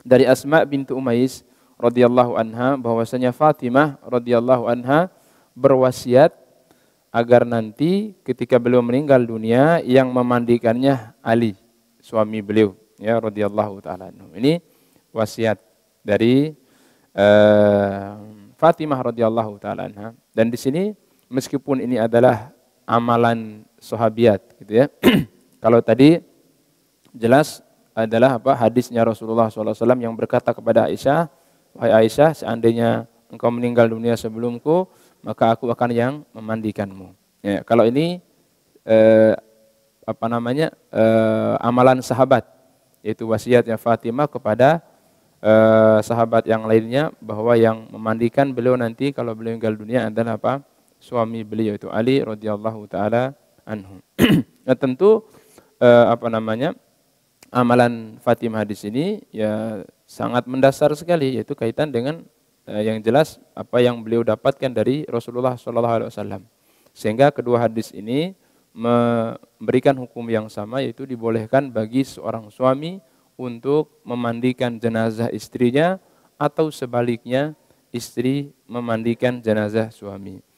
Dari Asma bintu Umais radhiyallahu anha bahwasanya Fatimah radhiyallahu anha berwasiat agar nanti ketika beliau meninggal dunia yang memandikannya Ali suami beliau ya radhiyallahu taala ini wasiat dari uh, Fatimah radhiyallahu taala dan di sini meskipun ini adalah amalan sahabiat gitu ya. Kalau tadi jelas adalah apa hadisnya Rasulullah SAW yang berkata kepada Aisyah, wahai Aisyah, seandainya engkau meninggal dunia sebelumku, maka aku akan yang memandikanmu. Ya, kalau ini eh, apa namanya eh, amalan sahabat, yaitu wasiatnya Fatimah kepada eh, sahabat yang lainnya bahwa yang memandikan beliau nanti kalau beliau meninggal dunia adalah apa suami beliau itu Ali radhiyallahu taala anhu. nah, tentu eh, apa namanya? amalan Fatimah di sini ya sangat mendasar sekali yaitu kaitan dengan eh, yang jelas apa yang beliau dapatkan dari Rasulullah sallallahu alaihi wasallam. Sehingga kedua hadis ini memberikan hukum yang sama yaitu dibolehkan bagi seorang suami untuk memandikan jenazah istrinya atau sebaliknya istri memandikan jenazah suami.